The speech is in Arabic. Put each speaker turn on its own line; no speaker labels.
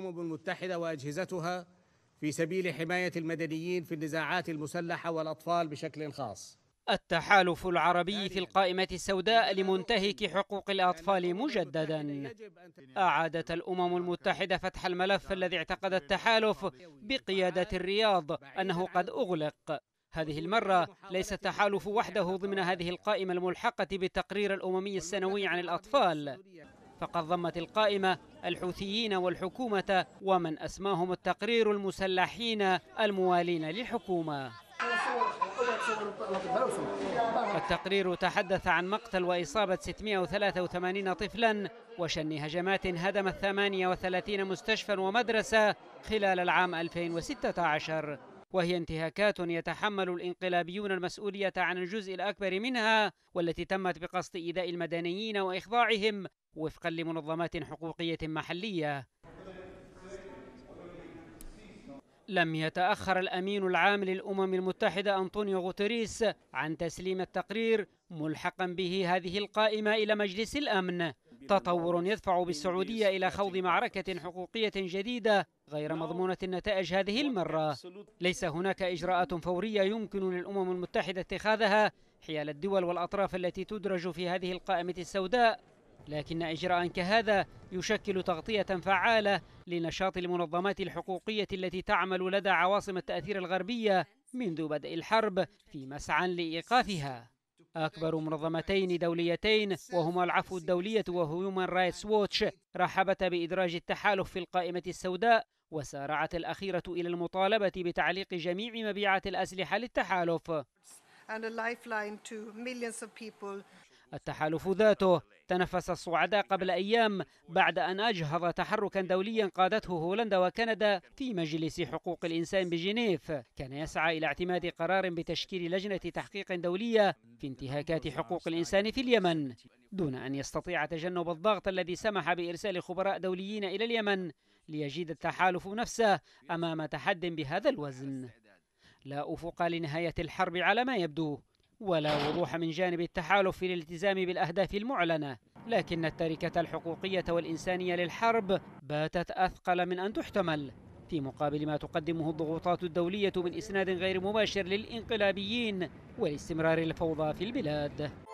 الامم المتحده واجهزتها في سبيل حمايه المدنيين في النزاعات المسلحه والاطفال بشكل خاص التحالف العربي في القائمة السوداء لمنتهك حقوق الأطفال مجددا أعادت الأمم المتحدة فتح الملف الذي اعتقد التحالف بقيادة الرياض أنه قد أغلق هذه المرة ليس التحالف وحده ضمن هذه القائمة الملحقة بالتقرير الأممي السنوي عن الأطفال فقد ضمت القائمة الحوثيين والحكومة ومن أسماهم التقرير المسلحين الموالين للحكومة التقرير تحدث عن مقتل وإصابة 683 طفلا وشن هجمات هدمت 38 مستشفى ومدرسة خلال العام 2016 وهي انتهاكات يتحمل الانقلابيون المسؤولية عن الجزء الأكبر منها والتي تمت بقصد إيذاء المدنيين وإخضاعهم وفقا لمنظمات حقوقية محلية لم يتأخر الأمين العام للأمم المتحدة أنطونيو غوتريس عن تسليم التقرير ملحقا به هذه القائمة إلى مجلس الأمن تطور يدفع بالسعودية إلى خوض معركة حقوقية جديدة غير مضمونة النتائج هذه المرة ليس هناك إجراءات فورية يمكن للأمم المتحدة اتخاذها حيال الدول والأطراف التي تدرج في هذه القائمة السوداء لكن إجراء كهذا يشكل تغطية فعالة لنشاط المنظمات الحقوقية التي تعمل لدى عواصم التأثير الغربية منذ بدء الحرب في مسعى لإيقافها أكبر منظمتين دوليتين وهما العفو الدولية وهيومان رايتس ووتش رحبتا بإدراج التحالف في القائمة السوداء وسارعت الأخيرة إلى المطالبة بتعليق جميع مبيعات الأسلحة للتحالف التحالف ذاته تنفس الصعداء قبل أيام بعد أن أجهض تحركا دوليا قادته هولندا وكندا في مجلس حقوق الإنسان بجنيف كان يسعى إلى اعتماد قرار بتشكيل لجنة تحقيق دولية في انتهاكات حقوق الإنسان في اليمن دون أن يستطيع تجنب الضغط الذي سمح بإرسال خبراء دوليين إلى اليمن ليجد التحالف نفسه أمام تحد بهذا الوزن لا أفق لنهاية الحرب على ما يبدو ولا وضوح من جانب التحالف في الالتزام بالأهداف المعلنة لكن التركة الحقوقية والإنسانية للحرب باتت أثقل من أن تحتمل في مقابل ما تقدمه الضغوطات الدولية من إسناد غير مباشر للإنقلابيين والاستمرار الفوضى في البلاد